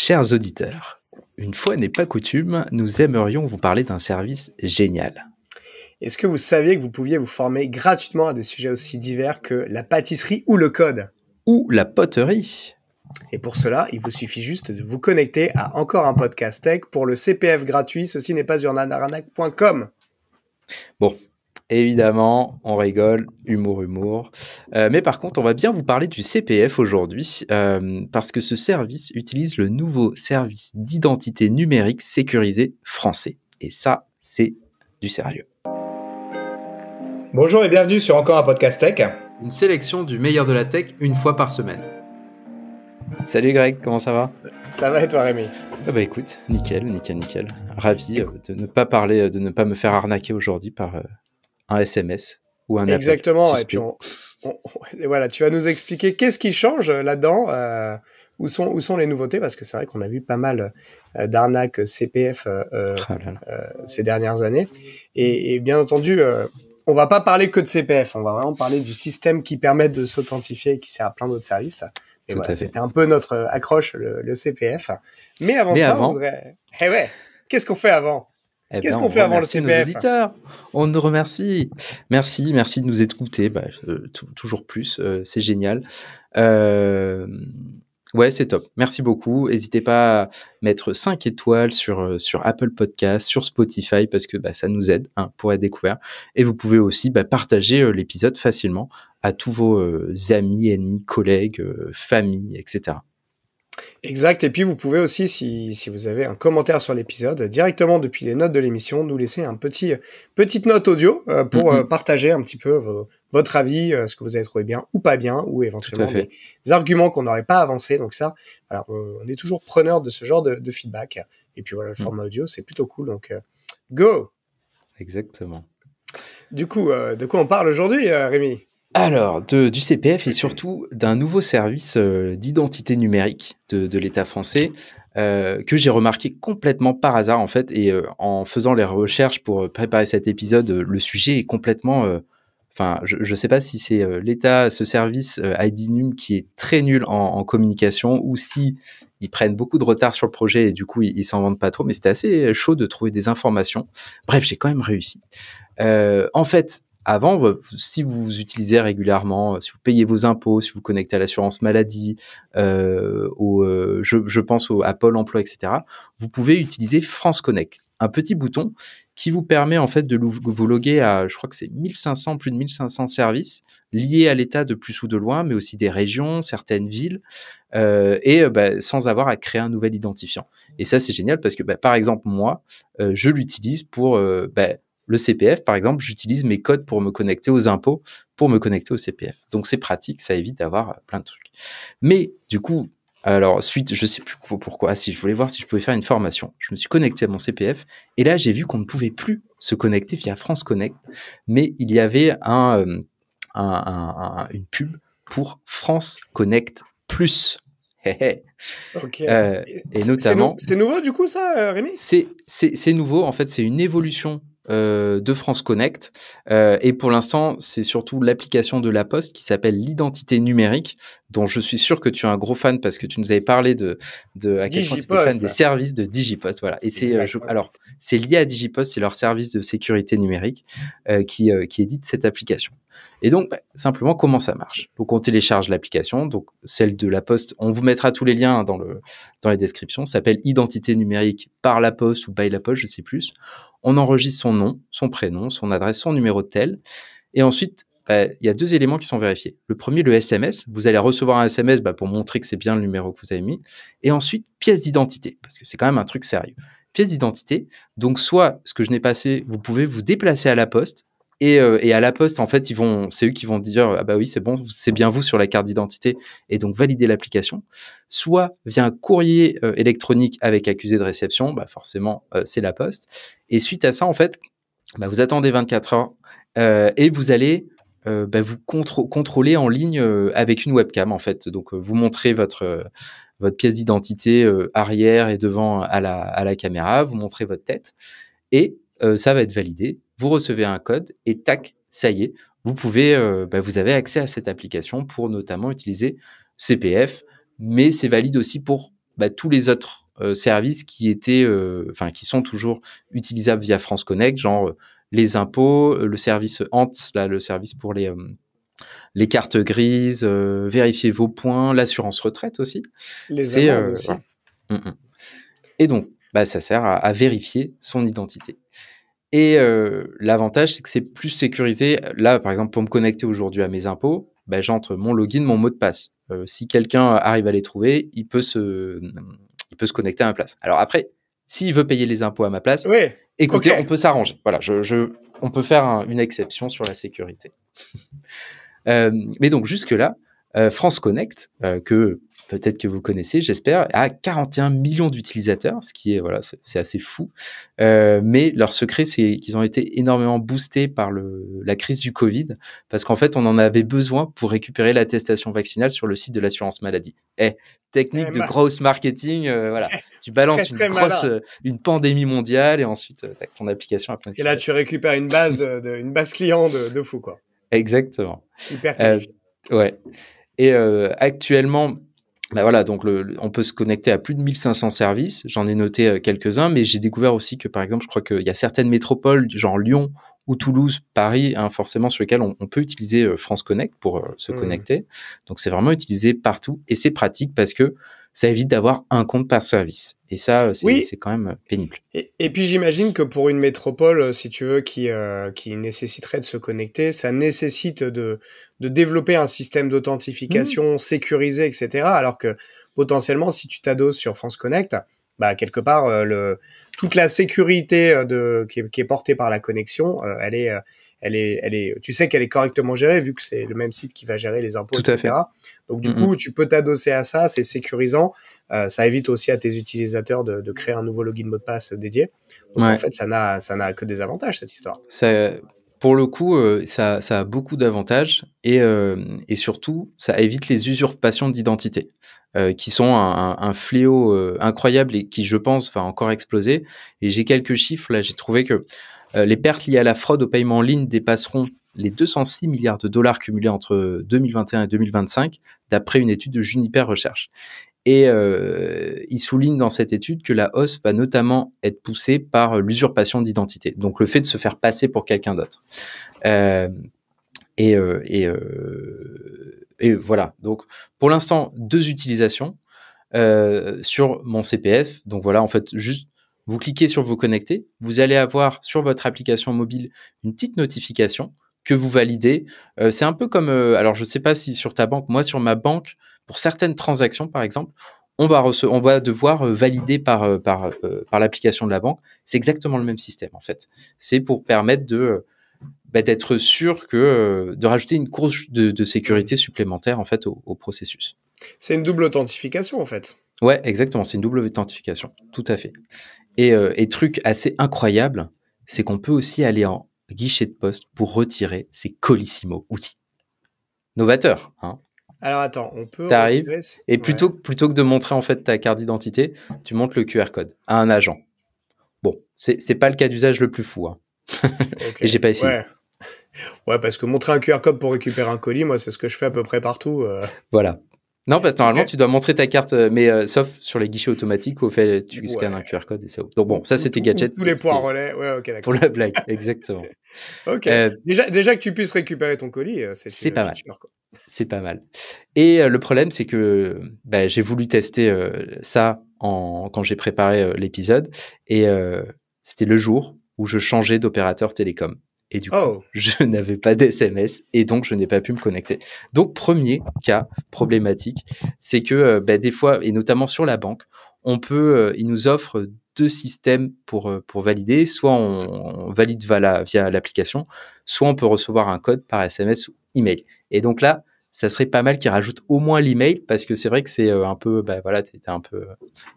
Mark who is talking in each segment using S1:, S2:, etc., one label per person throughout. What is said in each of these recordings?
S1: Chers auditeurs, une fois n'est pas coutume, nous aimerions vous parler d'un service génial.
S2: Est-ce que vous saviez que vous pouviez vous former gratuitement à des sujets aussi divers que la pâtisserie ou le code
S1: Ou la poterie
S2: et pour cela, il vous suffit juste de vous connecter à encore un podcast tech pour le CPF gratuit. Ceci n'est pas urnanaranac.com.
S1: Bon, Évidemment, on rigole, humour, humour. Euh, mais par contre, on va bien vous parler du CPF aujourd'hui, euh, parce que ce service utilise le nouveau service d'identité numérique sécurisé français. Et ça, c'est du sérieux. Bonjour et bienvenue sur encore un podcast tech. Une sélection du meilleur de la tech une fois par semaine. Salut Greg, comment ça va
S2: Ça va et toi Rémi
S1: ah Bah écoute, nickel, nickel, nickel. Ravi euh, de ne pas parler, de ne pas me faire arnaquer aujourd'hui par, un SMS ou un Exactement, et puis
S2: voilà, tu vas nous expliquer qu'est-ce qui change euh, là-dedans, euh, où, sont, où sont les nouveautés, parce que c'est vrai qu'on a vu pas mal euh, d'arnaques CPF oh ces dernières années. Et, bien entendu, on va pas parler que de CPF, on va vraiment parler du système qui permet de s'authentifier et qui sert à plein d'autres services. c'était un peu notre accroche, le, CPF. Mais avant ça, on voudrait... Eh ouais, qu'est-ce qu'on fait avant
S1: eh Qu'est-ce ben, qu'on fait avant le CPF On nous remercie. Merci, merci de nous écouter. Bah, euh, toujours plus, euh, c'est génial. Euh, ouais, c'est top. Merci beaucoup. N'hésitez pas à mettre 5 étoiles sur, sur Apple Podcast, sur Spotify, parce que bah, ça nous aide hein, pour être découvert. Et vous pouvez aussi bah, partager l'épisode facilement à tous vos amis, ennemis, collègues, familles, etc.
S2: Exact. Et puis, vous pouvez aussi, si, vous avez un commentaire sur l'épisode, directement depuis les notes de l'émission, nous laisser un petit, petite note audio euh, pour euh, partager un petit peu votre avis, euh, ce que vous avez trouvé bien ou pas bien, ou éventuellement des arguments qu'on n'aurait pas avancés. Donc ça, alors, on, est toujours preneur de ce genre de, feedback. Et puis voilà, le mm. format audio, c'est plutôt cool. Donc,
S1: go Exactement.
S2: Du coup, de quoi on parle aujourd'hui, Rémi
S1: alors, du CPF et surtout d'un nouveau service euh, d'identité numérique de, l'État français euh, que j'ai remarqué complètement par hasard en fait. Et euh, en faisant les recherches pour préparer cet épisode, le sujet est complètement... Enfin, je ne sais pas si c'est l'État, ce service IDNUM qui est très nul en, communication ou si ils prennent beaucoup de retard sur le projet et du coup ils s'en vendent pas trop. Mais c'était assez chaud de trouver des informations. Bref, j'ai quand même réussi. en fait, avant, si vous utilisez régulièrement, euh, si vous payez vos impôts, si vous connectez à l'assurance maladie, euh, euh, je, pense à Pôle emploi, etc., vous pouvez utiliser France Connect, un petit bouton qui vous permet en fait de vous loguer à, je crois que c'est 1500, plus de 1500 services liés à l'État de plus ou de loin, mais aussi des régions, certaines villes, et bah, sans avoir à créer un nouvel identifiant. Et ça, c'est génial parce que, bah, par exemple, moi, je l'utilise pour... Bah, le CPF, par exemple, j'utilise mes codes pour me connecter aux impôts, pour me connecter au CPF. Donc c'est pratique, ça évite d'avoir euh, plein de trucs. Mais du coup, alors suite, je sais plus pourquoi, si je voulais voir si je pouvais faire une formation, je me suis connecté à mon CPF et là j'ai vu qu'on ne pouvait plus se connecter via France Connect, mais il y avait un, euh, une pub pour France Connect Plus. Euh, et notamment. C'est nouveau du coup ça, Rémi C'est nouveau, en fait, c'est une évolution euh, de France Connect. Euh, et pour l'instant, c'est surtout l'application de La Poste qui s'appelle l'identité numérique, dont je suis sûr que tu es un gros fan parce que tu nous avais parlé de, de à quel point fan des services de Digipost. Voilà. Et c'est euh, alors c'est lié à Digipost, c'est leur service de sécurité numérique qui, qui édite cette application. Et donc, bah, simplement, comment ça marche Donc, on télécharge l'application, donc celle de La Poste. On vous mettra tous les liens dans, le, dans les descriptions. S'appelle Identité numérique par La Poste ou by La Poste, je sais plus on enregistre son nom, son prénom, son adresse, son numéro de tel. Et ensuite, bah, il y a deux éléments qui sont vérifiés. Le premier, le SMS. Vous allez recevoir un SMS bah, pour montrer que c'est bien le numéro que vous avez mis. Et ensuite, pièce d'identité, parce que c'est quand même un truc sérieux. Pièce d'identité. Donc, soit ce que je n'ai pas fait, vous pouvez vous déplacer à la poste euh, et, à la poste, en fait, ils vont, c'est eux qui vont dire ah bah oui c'est bon, c'est bien vous sur la carte d'identité et donc valider l'application. Soit via un courrier euh, électronique avec accusé de réception, bah forcément euh, c'est la poste. Et suite à ça, en fait, bah, vous attendez 24 heures et vous allez bah, vous contrôler en ligne avec une webcam en fait. Donc vous montrez votre pièce d'identité arrière et devant à la caméra, vous montrez votre tête et ça va être validé vous recevez un code et tac, ça y est, vous pouvez, euh, bah, vous avez accès à cette application pour notamment utiliser CPF, mais c'est valide aussi pour bah, tous les autres euh, services qui étaient, euh, enfin, qui sont toujours utilisables via France Connect, genre les impôts, le service Ants, là, le service pour les les cartes grises, vérifier vos points, l'assurance retraite aussi.
S2: Les impôts aussi.
S1: Mm, mm. Et donc, bah, ça sert à vérifier son identité. Et euh, l'avantage, c'est que c'est plus sécurisé. Là, par exemple, pour me connecter aujourd'hui à mes impôts, bah, j'entre mon login, mon mot de passe. Euh, si quelqu'un arrive à les trouver, il peut, se, il peut se connecter à ma place. Alors après, s'il veut payer les impôts à ma place, oui. écoutez, on peut s'arranger. Voilà, je, je, on peut faire une exception sur la sécurité. euh, mais donc jusque-là, euh, France Connect, euh, que peut-être que vous connaissez, j'espère, à 41 millions d'utilisateurs, ce qui est voilà, c'est assez fou. Euh, mais leur secret, c'est qu'ils ont été énormément boostés par le, la crise du Covid, parce qu'en fait, on en avait besoin pour récupérer l'attestation vaccinale sur le site de l'assurance maladie. Eh, technique eh de gross marketing, euh, voilà. Tu balances euh, une pandémie mondiale, et ensuite, ton application. à et là, tu
S2: récupères une base de, une client de, fou, quoi.
S1: Exactement. Hyper ouais. Et actuellement, ben voilà, donc on peut se connecter à plus de 1500 services. J'en ai noté euh, quelques-uns, mais j'ai découvert aussi que, par exemple, je crois qu'il y a certaines métropoles, genre Lyon, ou Toulouse, Paris, hein, forcément sur lequel on, peut utiliser euh, France Connect pour euh, se mmh. connecter. Donc c'est vraiment utilisé partout et c'est pratique parce que ça évite d'avoir un compte par service. Et ça, euh, c'est quand même pénible. Et,
S2: puis j'imagine que pour une métropole, si tu veux, qui, nécessiterait de se connecter, ça nécessite de, développer un système d'authentification mmh. sécurisé, etc. Alors que potentiellement, si tu t'adoses sur France Connect, bah, quelque part, euh, le, toute la sécurité euh, de, qui, est, qui est portée par la connexion, euh, elle est, elle est, elle est, tu sais qu'elle est correctement gérée vu que c'est le même site qui va gérer les impôts, etc. Donc du coup, tu peux t'adosser à ça, c'est sécurisant. ça évite aussi à tes utilisateurs de, de, créer un nouveau login mot de passe dédié. Donc en fait, ça n'a, ça n'a que des avantages
S1: cette histoire pour le coup, euh, ça, a beaucoup d'avantages euh, et, surtout, ça évite les usurpations d'identité, euh, qui sont un, fléau incroyable et qui, je pense, va encore exploser. Et j'ai quelques chiffres, là, j'ai trouvé que les pertes liées à la fraude au paiement en ligne dépasseront les 206 milliards de dollars cumulés entre 2021 et 2025, d'après une étude de Juniper Recherche. Et euh, il souligne dans cette étude que la hausse va notamment être poussée par l'usurpation d'identité, donc le fait de se faire passer pour quelqu'un d'autre. Euh, et, euh, et, et, voilà, donc pour l'instant, deux utilisations sur mon CPF. Donc voilà, en fait, juste vous cliquez sur vous connecter, vous allez avoir sur votre application mobile une petite notification que vous validez. c'est un peu comme, alors je ne sais pas si sur ta banque, moi sur ma banque, pour certaines transactions, par exemple, on va, on va devoir euh, valider par, euh, euh, par, l'application de la banque. C'est exactement le même système, en fait. C'est pour permettre de bah, d'être sûr que de rajouter une couche de, sécurité supplémentaire en fait au, processus. C'est une double authentification en fait. Ouais, exactement. C'est une double authentification, tout à fait. Et, truc assez incroyable, c'est qu'on peut aussi aller en guichet de poste pour retirer ces colissimo. outils. novateur. Hein
S2: alors attends, on peut. T'arrives. Et plutôt,
S1: plutôt que de montrer en fait ta carte d'identité, tu montres le QR code à un agent. Bon, c'est pas le cas d'usage le plus fou. Hein. Et j'ai pas essayé.
S2: Ouais. parce que montrer un QR code pour récupérer un colis, moi, c'est ce que je fais à peu près partout. Euh.
S1: Voilà. Non, parce que normalement, tu dois montrer ta carte, euh, mais euh, sauf sur les guichets automatiques où fait, tu ouais. scannes un QR code et c'est Donc bon, ça c'était gadget. Tous les
S2: points relais, ouais, ok, d'accord. Pour la
S1: blague, exactement.
S2: ok. Euh, déjà, déjà que tu puisses récupérer ton colis, c'est pas mal.
S1: C'est pas mal. Et le problème, c'est que bah, j'ai voulu tester ça en, quand j'ai préparé l'épisode et c'était le jour où je changeais d'opérateur télécom. Et du oh. coup, je n'avais pas d'SMS et donc je n'ai pas pu me connecter. Donc, premier cas problématique, c'est que euh, bah, des fois, et notamment sur la banque, on peut, euh, ils nous offre deux systèmes pour, euh, pour valider. Soit on, valide via l'application, soit on peut recevoir un code par SMS ou email. Et donc là, ça serait pas mal qu'ils rajoute au moins l'email parce que c'est vrai que c'est un peu, bah voilà, un peu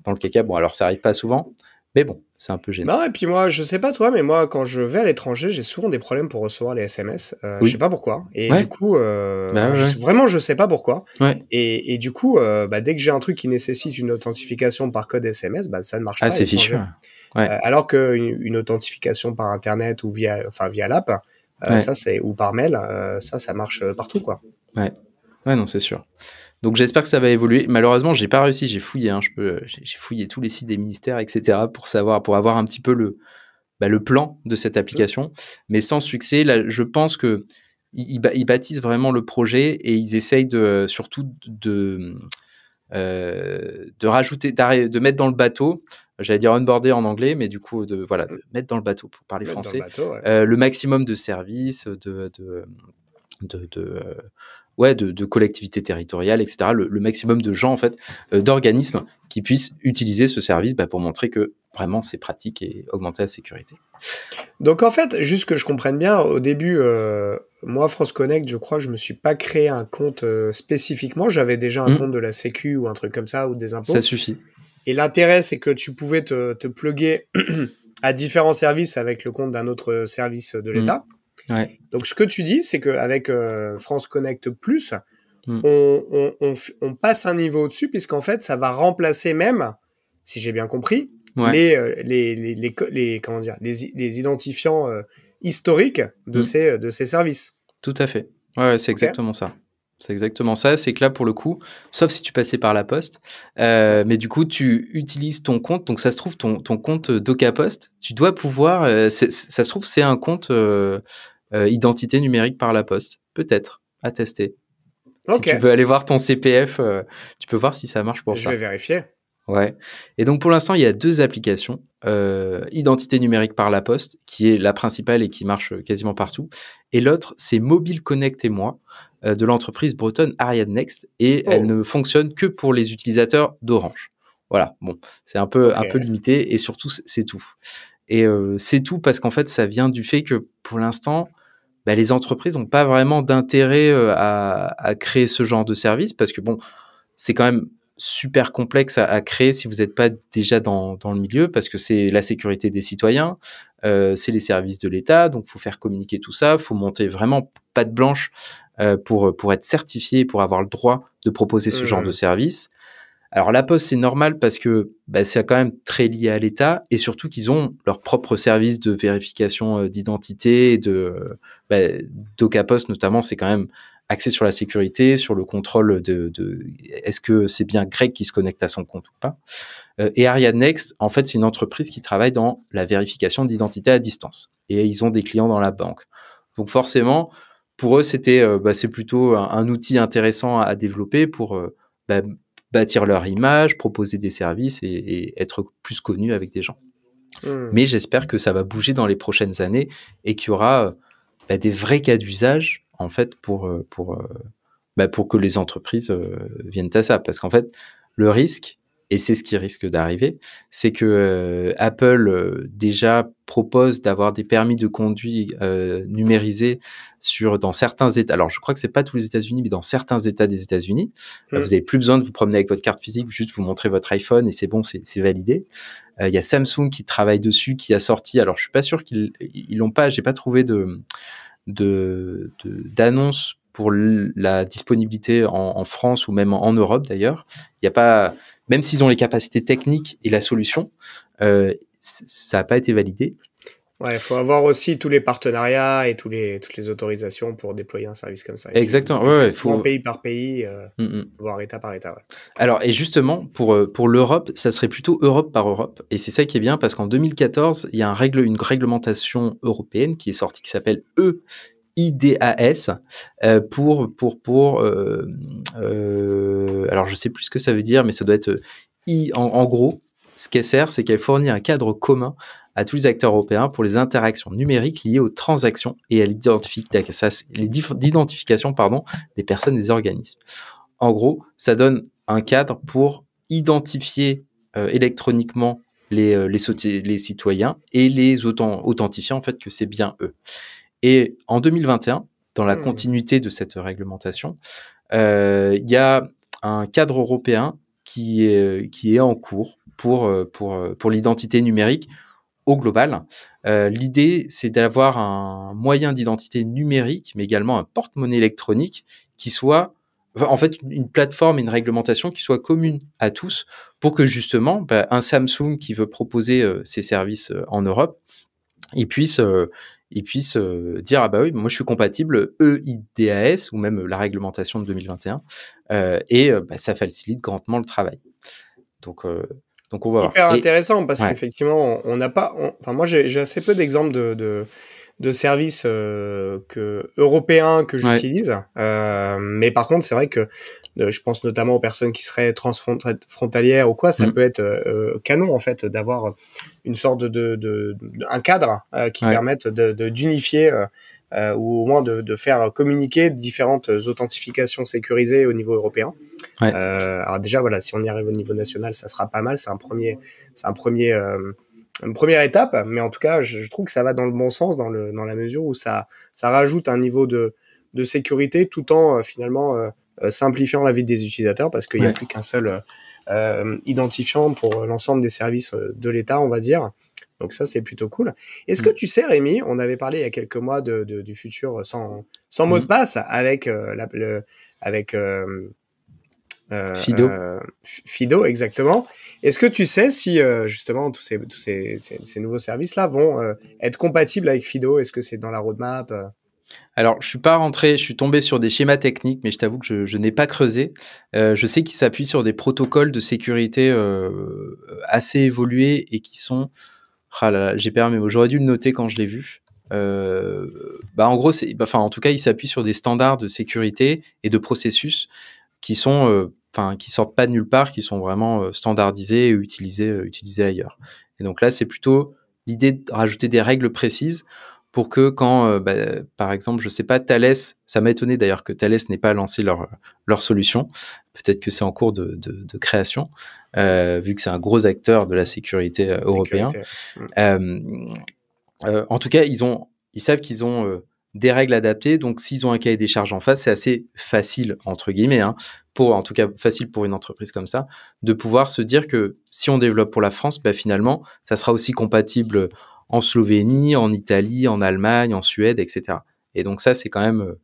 S1: dans le caca. Bon, alors ça arrive pas souvent, mais bon, c'est un peu gênant.
S2: Non, et puis moi, je sais pas toi, mais moi, quand je vais à l'étranger, j'ai souvent des problèmes pour recevoir les SMS. Euh, je sais pas pourquoi. Et du coup, euh, bah je, vraiment, je sais pas pourquoi. Et, et, du coup, euh, bah, dès que j'ai un truc qui nécessite une authentification par code SMS, bah, ça ne marche ah, pas. Ah, c'est fichu. Euh, alors qu'une une authentification par Internet ou via, enfin, via l'app, ça, c'est, ou par mail, ça, ça marche partout, quoi.
S1: Ouais. Ouais, non, c'est sûr. Donc j'espère que ça va évoluer. Malheureusement, j'ai pas réussi. J'ai fouillé, hein. j'ai fouillé tous les sites des ministères, etc. pour savoir, pour avoir un petit peu bah, le, plan de cette application, mais sans succès. Là, je pense que ils, bâtissent vraiment le projet et ils essayent de surtout de euh, de rajouter, de mettre dans le bateau, j'allais dire onboarder en anglais, mais du coup, de, voilà, mettre dans le bateau pour parler français, euh, le, maximum de services, de, de, de ouais, de, collectivités territoriales, etc., le, maximum de gens, en fait, euh, d'organismes qui puissent utiliser ce service bah, pour montrer que vraiment c'est pratique et augmenter la sécurité.
S2: Donc en fait, juste que je comprenne bien, au début, euh, moi, France Connect, je crois je ne me suis pas créé un compte euh, spécifiquement, j'avais déjà un mmh. compte de la Sécu ou un truc comme ça, ou des impôts. Ça suffit. Et l'intérêt, c'est que tu pouvais te, te pluguer à différents services avec le compte d'un autre service de mmh. l'État. Donc ce que tu dis, c'est qu'avec euh, France Connect Plus, hmm. on, passe un niveau au-dessus, puisqu'en fait, ça va remplacer même, si j'ai bien compris, euh, les, les, les, comment dire, les, les identifiants euh, historiques
S1: de, hmm. ces, de ces services. Tout à fait. Ouais, c'est exactement ça. C'est exactement ça. C'est que là, pour le coup, sauf si tu passais par la poste, mais du coup, tu utilises ton compte. Donc, ça se trouve, ton, ton compte DocaPost, tu dois pouvoir. ça se trouve, c'est un compte euh, identité numérique par la poste. Peut-être, à tester. Si tu veux aller voir ton CPF, euh, tu peux voir si ça marche pour ça. Je vais vérifier. Ouais. Et donc pour l'instant, il y a deux applications. Euh, identité numérique par la poste, qui est la principale et qui marche quasiment partout. Et l'autre, c'est Mobile Connect et moi, de l'entreprise bretonne Ariadne Next. Et oh. elle ne fonctionne que pour les utilisateurs d'Orange. Voilà, bon, c'est un peu, un peu limité et surtout, c'est tout. Et c'est tout parce qu'en fait, ça vient du fait que pour l'instant, bah, les entreprises n'ont pas vraiment d'intérêt euh, à, créer ce genre de service parce que bon, c'est quand même super complexe à, créer si vous n'êtes pas déjà dans, le milieu parce que c'est la sécurité des citoyens, euh, c'est les services de l'État, donc faut faire communiquer tout ça, faut monter vraiment pas de blanche euh, pour, pour être certifié pour avoir le droit de proposer ce genre mmh. de service. Alors la Poste, c'est normal parce que bah, c'est quand même très lié à l'État et surtout qu'ils ont leur propre service de vérification euh, d'identité, de bah, notamment, c'est quand même axé sur la sécurité, sur le contrôle de, est-ce que c'est bien Greg qui se connecte à son compte ou pas. Euh, et Ariane Next, en fait, c'est une entreprise qui travaille dans la vérification d'identité à distance et ils ont des clients dans la banque. Donc forcément, pour eux, c'était euh, bah, c'est plutôt un, outil intéressant à, développer pour bah, bâtir leur image, proposer des services et, être plus connu avec des gens. Hmm. Mais j'espère que ça va bouger dans les prochaines années et qu'il y aura euh, bah, des vrais cas d'usage en fait pour euh, pour euh, bah, pour que les entreprises viennent à ça. Parce qu'en fait, le risque, et c'est ce qui risque d'arriver, c'est que euh, Apple euh, déjà propose d'avoir des permis de conduit euh, numérisés sur dans certains États. Alors, je crois que c'est pas tous les États-Unis, mais dans certains États des États-Unis, mm. vous n'avez plus besoin de vous promener avec votre carte physique, juste vous montrer votre iPhone et c'est bon, c'est validé. Il y a Samsung qui travaille dessus, qui a sorti. Alors, je suis pas sûr qu'ils ils l'ont pas. J'ai pas trouvé de d'annonce pour la disponibilité en, France ou même en, Europe d'ailleurs. Il n'y a pas, même s'ils ont les capacités techniques et la solution, euh, ça n'a pas été validé.
S2: Ouais, il faut avoir aussi tous les partenariats et tous les, toutes les autorisations pour déployer un service comme ça. Exactement, ouais, ouais, faut... pays par pays, euh, mm, mm. voire État par État.
S1: Alors, et justement, pour, euh, pour l'Europe, ça serait plutôt Europe par Europe. Et c'est ça qui est bien, parce qu'en 2014, il y a un règle, une réglementation européenne qui est sortie, qui s'appelle E IDAS euh, pour pour pour euh, euh, alors je sais plus ce que ça veut dire mais ça doit être en, gros ce qu'elle sert c'est qu'elle fournit un cadre commun à tous les acteurs européens pour les interactions numériques liées aux transactions et à l'identification des personnes et des organismes. En gros, ça donne un cadre pour identifier électroniquement les, les, les, citoyens et les authentifier en fait que c'est bien eux. Et en 2021, dans la hmm. continuité de cette réglementation, euh, il y a un cadre européen qui est, en cours pour, euh, euh, pour, l'identité numérique au global. L'idée, c'est d'avoir un moyen d'identité numérique, mais également un porte-monnaie électronique qui soit, en fait, une plateforme et une réglementation qui soit commune à tous pour que justement, bah, un Samsung qui veut proposer ses services en Europe, il puisse, ils puissent euh, dire ah bah oui, moi je suis compatible EIDAS ou même la réglementation de 2021 et euh, euh, bah, ça facilite grandement le travail. Donc donc on va hyper intéressant parce
S2: qu'effectivement on n'a pas, enfin moi j'ai assez peu d'exemples de, de services que européens que j'utilise. mais par contre, c'est vrai que euh, je pense notamment aux personnes qui seraient transfrontalières ou quoi, ça mm. peut être euh, euh, canon en fait d'avoir une sorte de, de, de un cadre qui permette d'unifier de, ou au moins de, faire communiquer différentes authentifications sécurisées au niveau européen. alors déjà, voilà, si on y arrive au niveau national, ça sera pas mal. C'est un premier, c'est un premier, une première étape. Mais en tout cas, je, je, trouve que ça va dans le bon sens dans le dans la mesure où ça ça rajoute un niveau de de sécurité tout en finalement euh, simplifiant la vie des utilisateurs parce qu'il n'y a plus qu'un seul euh, euh, identifiant pour l'ensemble des services de l'État, on va dire. Donc ça, c'est plutôt cool. Est-ce que mm. tu sais, Rémi, on avait parlé il y a quelques mois de, du futur sans, mot de mm. passe avec, avec euh, Fido. Fido, exactement. Est-ce que tu sais si justement tous ces, tous ces nouveaux services-là vont être compatibles avec Fido Est-ce que c'est dans la roadmap
S1: alors, je suis pas rentré, je suis tombé sur des schémas techniques, mais je t'avoue que je, n'ai pas creusé. Euh, je sais qu'ils s'appuie sur des protocoles de sécurité euh, assez évolués et qui sont. Ah j'ai perdu J'aurais dû le noter quand je l'ai vu. Euh, bah en gros, bah, enfin, en tout cas, il s'appuie sur des standards de sécurité et de processus qui sont, enfin, qui sortent pas de nulle part, qui sont vraiment standardisés et utilisés, utilisés ailleurs. Et donc là, c'est plutôt l'idée de rajouter des règles précises pour que quand, euh, bah, par exemple, je ne sais pas, Thales, ça m'a étonné d'ailleurs que Thales n'ait pas lancé leur, leur solution, peut-être que c'est en cours de, création, euh, vu que c'est un gros acteur de la sécurité euh, européenne. en tout cas, ils, ont, ils savent qu'ils ont des règles adaptées, donc s'ils ont un cahier des charges en face, c'est assez facile, entre guillemets, hein, pour, en tout cas facile pour une entreprise comme ça, de pouvoir se dire que si on développe pour la France, bah, finalement, ça sera aussi compatible en Slovénie, en Italie, en Allemagne, en Suède, etc. Et donc ça, c'est quand même euh,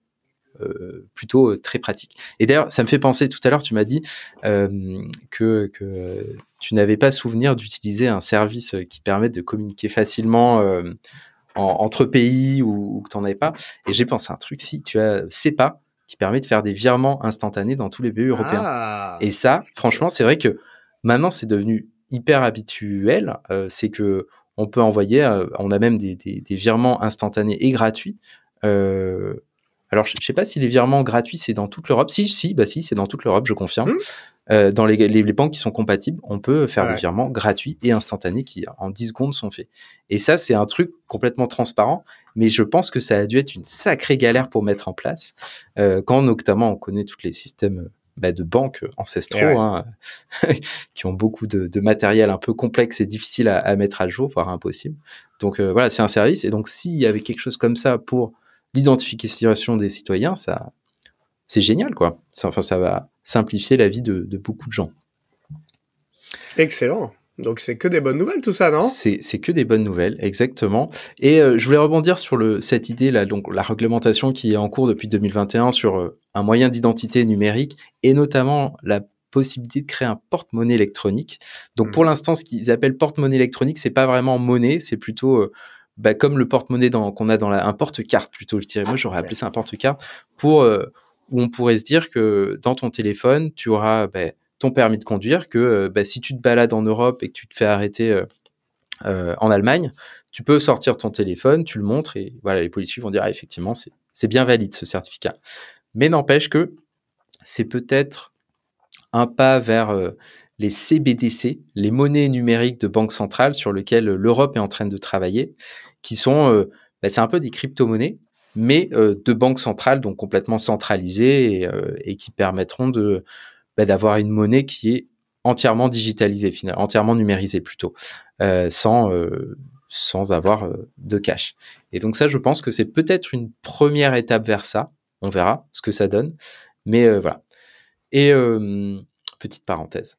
S1: euh, plutôt euh, très pratique. Et d'ailleurs, ça me fait penser, tout à l'heure, tu m'as dit que, tu n'avais pas souvenir d'utiliser un service qui permet de communiquer facilement entre pays ou, que tu n'en avais pas. Et j'ai pensé à un truc, si tu as e pas, qui permet de faire des virements instantanés dans tous les pays européens. Ah, et ça, franchement, c'est vrai que maintenant, c'est devenu hyper habituel. c'est que on peut envoyer, euh, on a même des, virements instantanés et gratuits. Euh, alors, je ne sais pas si les virements gratuits, c'est dans toute l'Europe. Si, si, bah si, c'est dans toute l'Europe, je confirme. Hum. Euh, dans les, banques qui sont compatibles, on peut faire des virements gratuits et instantanés qui, en 10 secondes, sont faits. Et ça, c'est un truc complètement transparent, mais je pense que ça a dû être une sacrée galère pour mettre en place, quand notamment on connaît tous les systèmes bah, de banques ancestraux hein, qui ont beaucoup de, matériel un peu complexe et difficile à, mettre à jour, voire impossible. Donc euh, voilà, c'est un service. Et donc s'il y avait quelque chose comme ça pour l'identification des citoyens, ça, c'est génial, quoi. Enfin, ça va simplifier la vie de beaucoup de gens.
S2: Excellent. Donc c'est que des bonnes nouvelles tout ça, non
S1: C'est que des bonnes nouvelles, exactement. Et euh, je voulais rebondir sur le, cette idée là, donc la réglementation qui est en cours depuis 2021 sur euh, un moyen d'identité numérique et notamment la possibilité de créer un porte-monnaie électronique. Donc pour hmm. l'instant, ce qu'ils appellent porte-monnaie électronique, c'est pas vraiment monnaie, c'est plutôt euh, bah, comme le porte-monnaie qu'on a dans la, un porte-carte plutôt. Je dirais moi ah, j'aurais appelé ça un porte-carte pour où on pourrait se dire que dans ton téléphone, tu auras bah, ton permis de conduire que euh, bah, si tu te balades en Europe et que tu te fais arrêter euh, euh, en Allemagne, tu peux sortir ton téléphone, tu le montres et voilà, les policiers vont dire ah, effectivement c'est bien valide ce certificat. Mais n'empêche que c'est peut-être un pas vers les CBDC, les monnaies numériques de banque centrale sur lesquelles l'Europe est en train de travailler, qui sont, bah, c'est un peu des crypto-monnaies, mais de banque centrale, donc complètement centralisées et qui permettront de, bah, d'avoir une monnaie qui est entièrement digitalisée, finalement, entièrement numérisée plutôt, euh, sans, euh, sans avoir euh, de cash. Et donc ça, je pense que c'est peut-être une première étape vers ça. On verra ce que ça donne. Mais voilà. Et petite parenthèse.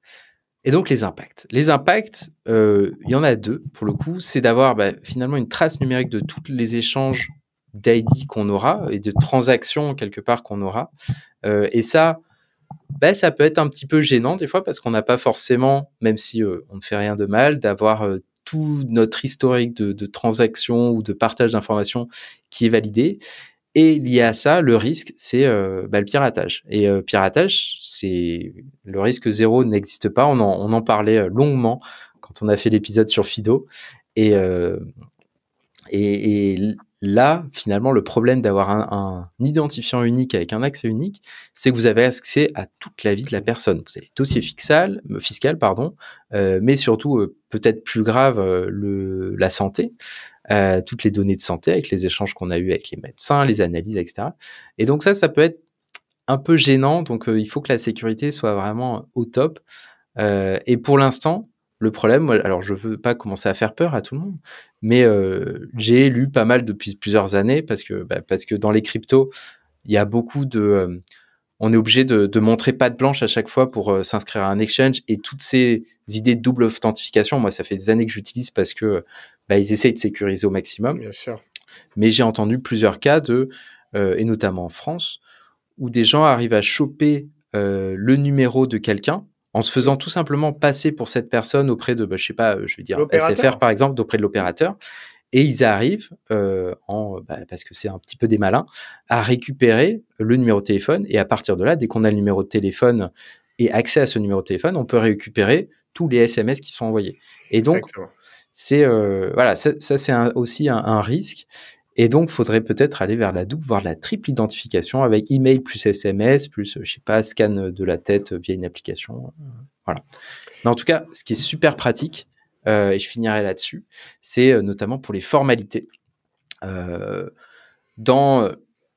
S1: Et donc les impacts. Les impacts, il y en a deux pour le coup. C'est d'avoir bah, finalement une trace numérique de tous les échanges d'ID qu'on aura et de transactions quelque part qu'on aura. et ça, ben, ça peut être un petit peu gênant des fois parce qu'on n'a pas forcément, même si euh, on ne fait rien de mal, d'avoir euh, tout notre historique de, transactions ou de partage d'informations qui est validé. Et lié à ça, le risque, c'est euh, ben, le piratage. Et piratage, c'est le risque zéro n'existe pas. On en, parlait longuement quand on a fait l'épisode sur Fido. et Là, finalement, le problème d'avoir un, identifiant unique avec un accès unique, c'est que vous avez accès à toute la vie de la personne. Vous avez le dossier fiscal, fiscal pardon, euh, mais surtout, euh, peut-être plus grave, euh, le, la santé, toutes les données de santé avec les échanges qu'on a eus avec les médecins, les analyses, etc. Et donc ça, ça peut être un peu gênant. Donc il faut que la sécurité soit vraiment au top. et pour l'instant, le problème, alors je veux pas commencer à faire peur à tout le monde, mais euh, j'ai lu pas mal depuis plusieurs années parce que bah, parce que dans les cryptos, il y a beaucoup de euh, on est obligé de, montrer patte blanche à chaque fois pour euh, s'inscrire à un exchange et toutes ces idées de double authentification, moi ça fait des années que j'utilise parce que bah, ils essayent de sécuriser au maximum. Bien sûr. Mais j'ai entendu plusieurs cas de et notamment en France où des gens arrivent à choper le numéro de quelqu'un en se faisant tout simplement passer pour cette personne auprès de, bah, je sais pas, euh, je vais dire SFR par exemple, auprès de l'opérateur. Et ils arrivent, euh, bah, parce que c'est un petit peu des malins, à récupérer le numéro de téléphone. Et à partir de là, dès qu'on a le numéro de téléphone et accès à ce numéro de téléphone, on peut récupérer tous les SMS qui sont envoyés. Et donc, c'est euh, voilà, ça, c'est aussi un risque. Et donc, faudrait peut-être aller vers la double, voire la triple identification avec email plus SMS plus, je sais pas, scan de la tête via une application. Euh, voilà. Mais en tout cas, ce qui est super pratique, euh, et je finirai là-dessus, c'est euh, notamment pour les formalités. dans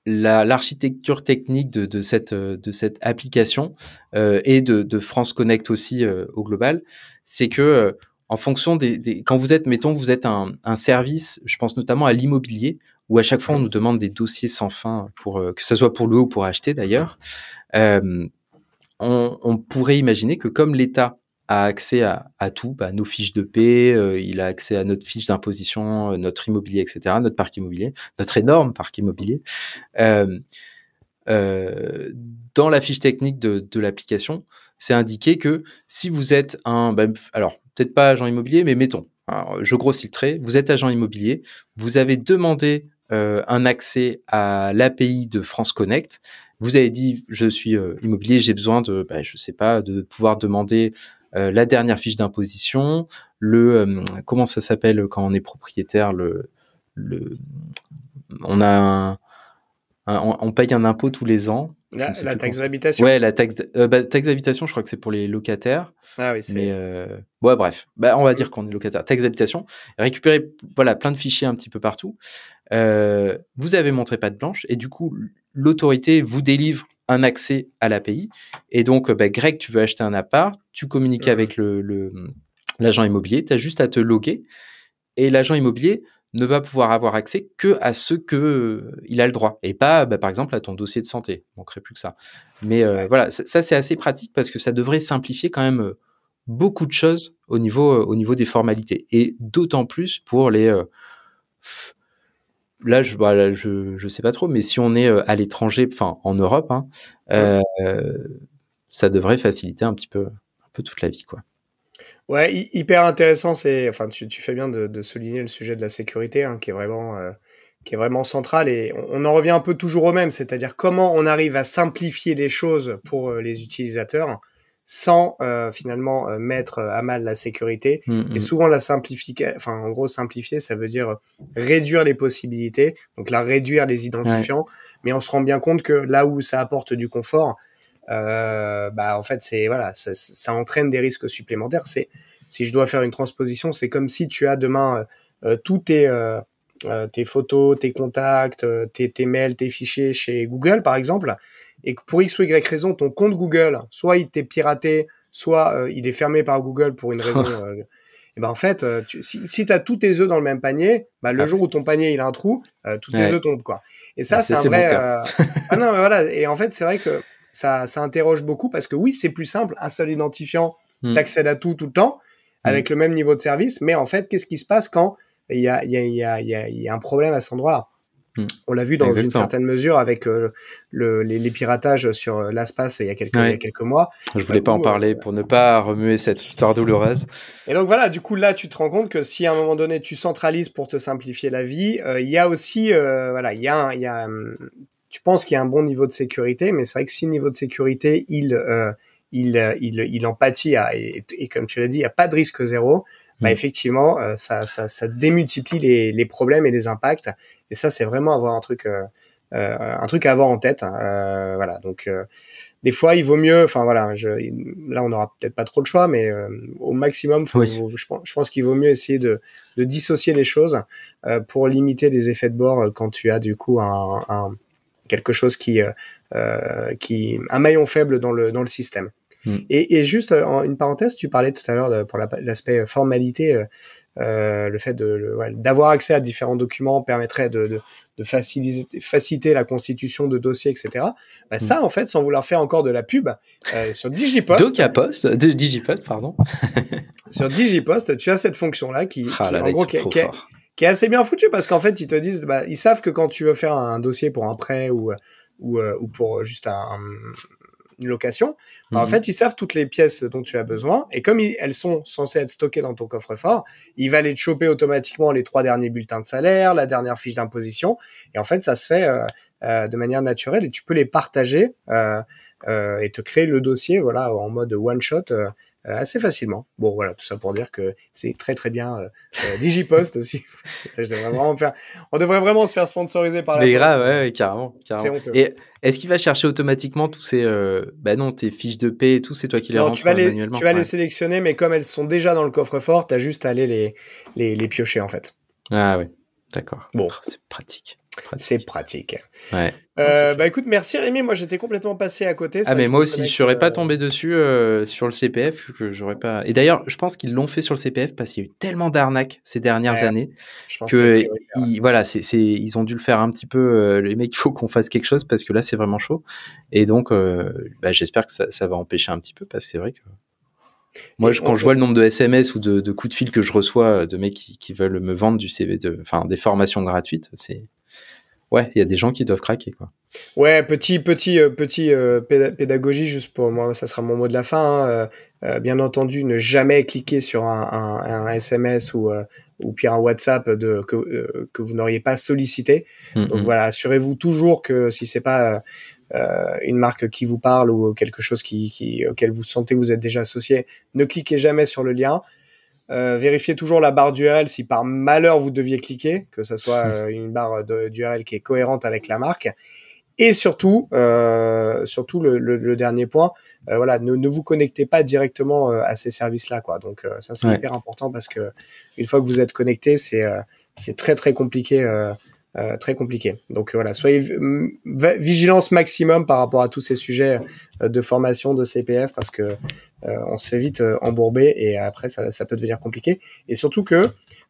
S1: l'architecture technique de, cette, de cette application et de, France Connect aussi au global, c'est que en fonction des, Quand vous êtes, mettons, vous êtes un, service, je pense notamment à l'immobilier, où à chaque fois on nous demande des dossiers sans fin, pour, euh, que ce soit pour louer ou pour acheter d'ailleurs, euh, on, pourrait imaginer que comme l'État a accès à, tout, bah, nos fiches de paie, euh, il a accès à notre fiche d'imposition, notre immobilier, etc., notre parc immobilier, notre énorme parc immobilier, dans la fiche technique de l'application, c'est indiqué que si vous êtes un, ben, alors peut-être pas agent immobilier, mais mettons, hein, je grossis le trait, vous êtes agent immobilier, vous avez demandé euh, un accès à l'API de France Connect, vous avez dit je suis euh, immobilier, j'ai besoin de, ben, je sais pas, de pouvoir demander euh, la dernière fiche d'imposition, le comment ça s'appelle quand on est propriétaire, le, le on a on paye un impôt tous les ans. La, la taxe d'habitation Ouais, la taxe euh, bah, taxe d'habitation, je crois que c'est pour les locataires. Ah oui, c'est. Mais euh, ouais, bref, bah, on va mmh. dire qu'on est locataire. Taxe d'habitation, récupérer voilà, plein de fichiers un petit peu partout. Euh, vous avez montré pas de blanche et du coup, l'autorité vous délivre un accès à l'API. Et donc, bah, Greg, tu veux acheter un appart, tu communiques avec le, l'agent immobilier, tu as juste à te loguer et l'agent immobilier ne va pouvoir avoir accès que à ce que euh, il a le droit et pas bah, par exemple à ton dossier de santé. on crée plus que ça. Mais euh, voilà, ça, c'est assez pratique parce que ça devrait simplifier quand même euh, beaucoup de choses au niveau au niveau des formalités et d'autant plus pour les là je ne bah, je sais pas trop mais si on est à l'étranger enfin en Europe hein, ça devrait faciliter un petit peu un peu toute la vie quoi.
S2: Ouais, hyper intéressant. C'est, enfin, tu, fais bien de, souligner le sujet de la sécurité, hein, euh, qui est vraiment, central. Et on, en revient un peu toujours au même, c'est-à-dire comment on arrive à simplifier les choses pour euh, les utilisateurs sans euh, finalement mettre à mal la sécurité. Mmh, mmh. Et souvent la simplifier, en gros simplifier, ça veut dire réduire les possibilités, donc la réduire les identifiants. Mais on se rend bien compte que là où ça apporte du confort, euh, bah en fait c'est voilà, ça, entraîne des risques supplémentaires. C'est si je dois faire une transposition, c'est comme si tu as demain euh, euh, toutes tes tes photos, tes contacts, tes, tes mails, tes fichiers chez Google par exemple, et que pour x ou y raison, ton compte Google, soit il t'est piraté, soit il est fermé par Google pour une raison. et ben en fait, si, si tu as tous tes œufs dans le même panier, bah, le ah jour où ton panier il a un trou, tous tes œufs tombent quoi. Et ça bah, c'est un vrai. ah non mais voilà. Et en fait c'est vrai que ça, ça interroge beaucoup parce que oui, c'est plus simple, un seul identifiant, mmh. t'accèdes à tout tout le temps avec le même niveau de service, mais en fait, qu'est-ce qui se passe quand il y a, y, a, y, a, y a, un problème à cet endroit-là On l'a vu dans une certaine mesure avec les, piratages sur l'espace il, y a quelques
S1: mois. Je voulais pas en parler pour ne pas remuer cette histoire douloureuse.
S2: Et donc voilà, du coup là, tu te rends compte que si à un moment donné tu centralises pour te simplifier la vie, il y a aussi, voilà, il y a, y a tu penses qu'il y a un bon niveau de sécurité, mais c'est vrai que si le niveau de sécurité, il, euh, euh, il, il, il empathie, à, et, comme tu l'as dit, il n'y a pas de risque zéro, bah mm. effectivement, euh, ça, ça, ça, démultiplie les, les, problèmes et les impacts. Et ça, c'est vraiment avoir un truc, un truc à avoir en tête. Hein. voilà, donc des fois, il vaut mieux. Enfin voilà, là, on n'aura peut-être pas trop le choix, mais au maximum, je, pense qu'il vaut mieux essayer de, de dissocier les choses pour limiter les effets de bord quand tu as du coup un, quelque chose qui, euh, euh, qui un maillon faible dans le, dans le système. Hmm. Et, juste euh, en, une parenthèse, tu parlais tout à l'heure pour l'aspect formalité, le fait d'avoir accès à différents documents permettrait de, faciliter, la constitution de dossiers, etc. Bah, hmm. ça, en fait, sans vouloir faire encore de la pub, sur Digipost. Docapost, Digipost, pardon. sur Digipost, tu as cette fonction-là qui, ah, en gros, qui, qui est assez bien foutu parce qu'en fait, ils te disent, bah, ils savent que quand tu veux faire un dossier pour un prêt ou, ou, euh, pour juste un, une location, bah, en mhm. fait, ils savent toutes les pièces dont tu as besoin. Et comme elles sont censées être stockées dans ton coffre-fort, il va te choper automatiquement les trois derniers bulletins de salaire, la dernière fiche d'imposition. Et en fait, ça se fait euh, euh, de manière naturelle et tu peux les partager et te créer le dossier voilà, en mode one-shot euh, assez facilement. Bon, voilà, tout ça pour dire que c'est très très bien euh, euh, DigiPost aussi. faire... On devrait vraiment se faire sponsoriser par la. Mais grave,
S1: ouais, carrément, C'est honteux. Et est-ce qu'il va chercher automatiquement tous ces, ben bah non, tes fiches de paie et tout, c'est toi qui les rentres tu vas les, manuellement. Tu vas les
S2: sélectionner, mais comme elles sont déjà dans le coffre-fort, t'as juste à aller les, les, les piocher en fait.
S1: Ah oui, d'accord. Bon, oh, c'est pratique. C'est pratique.
S2: Euh, bah écoute, merci Rémi. Moi, j'étais complètement passé à côté. Ah, ça, ah, mais moi aussi, je serais pas euh, tombé
S1: dessus euh, sur le CPF. Que j'aurais pas. Et d'ailleurs, je pense qu'ils l'ont fait sur le CPF parce qu'il y a eu tellement d'arnaques ces dernières années que, voilà, ils ont dû le faire un petit peu. les mecs, il faut qu'on fasse quelque chose parce que là, c'est vraiment chaud. Et donc, bah, j'espère que ça, va empêcher un petit peu parce que c'est vrai que. Moi, quand je vois le nombre de SMS ou de, coups de fil que je reçois de mecs qui, veulent me vendre du CV, de, enfin, des formations gratuites, c'est ouais, il y a des gens qui doivent craquer, quoi.
S2: Ouais, petit, petit, euh, petit euh, pédagogie, juste pour moi, ça sera mon mot de la fin. Hein, euh, bien entendu, ne jamais cliquer sur un, un, un SMS ou, ou pire un WhatsApp de, que, que vous n'auriez pas sollicité. Donc voilà, assurez-vous toujours que si c'est pas une marque qui vous parle ou quelque chose qui, qui, auquel vous sentez vous êtes déjà associé, ne cliquez jamais sur le lien. Euh, vérifiez toujours la barre d'URL si par malheur vous deviez cliquer, que ce soit euh, une barre d'URL qui est cohérente avec la marque. Et surtout, euh, surtout le, dernier point, voilà, ne, vous connectez pas directement à ces services-là, quoi. Donc ça c'est hyper important parce que une fois que vous êtes connecté, c'est c'est très très compliqué euh, très compliqué. Donc euh, voilà, soyez vigilance maximum par rapport à tous ces sujets euh, de formation de CPF parce que on se fait vite embourber et après ça, ça peut devenir compliqué. Et surtout que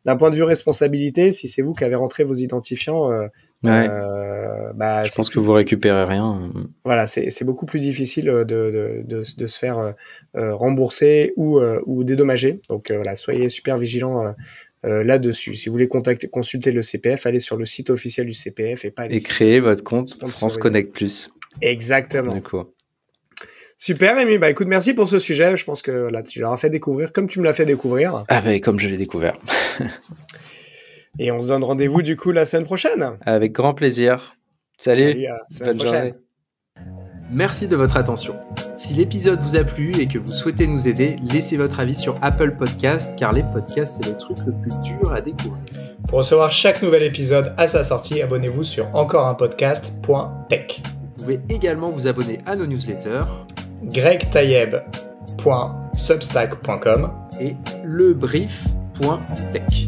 S2: d'un point de vue responsabilité, si c'est vous qui avez rentré vos identifiants, euh,
S1: bah, je pense que vous récupérez rien.
S2: Voilà, c'est beaucoup plus difficile de, de, de, se faire rembourser ou, ou dédommager. Donc voilà, soyez super vigilants euh, là-dessus. Si vous voulez contacter, consulter le CPF, allez sur le site officiel du CPF et
S1: pas créer votre compte France Connect Plus. Exactement. coup
S2: Super, Rémi. Bah, écoute, merci pour ce sujet. Je pense que là, tu l'auras fait découvrir comme tu me l'as fait découvrir.
S1: Ah, bah, comme je l'ai découvert.
S2: et on se donne rendez-vous, du coup, la semaine prochaine.
S1: Avec grand plaisir. Salut. prochaine. Merci de votre attention. Si l'épisode vous a plu et que vous souhaitez nous aider, laissez votre avis sur Apple Podcast car les podcasts c'est le truc le plus dur à découvrir.
S2: Pour recevoir chaque nouvel épisode à sa sortie, abonnez-vous sur encoreunpodcast.tech.
S1: Vous pouvez également vous abonner à nos newsletters
S2: gregtaieb.substack.com et lebrief.tech.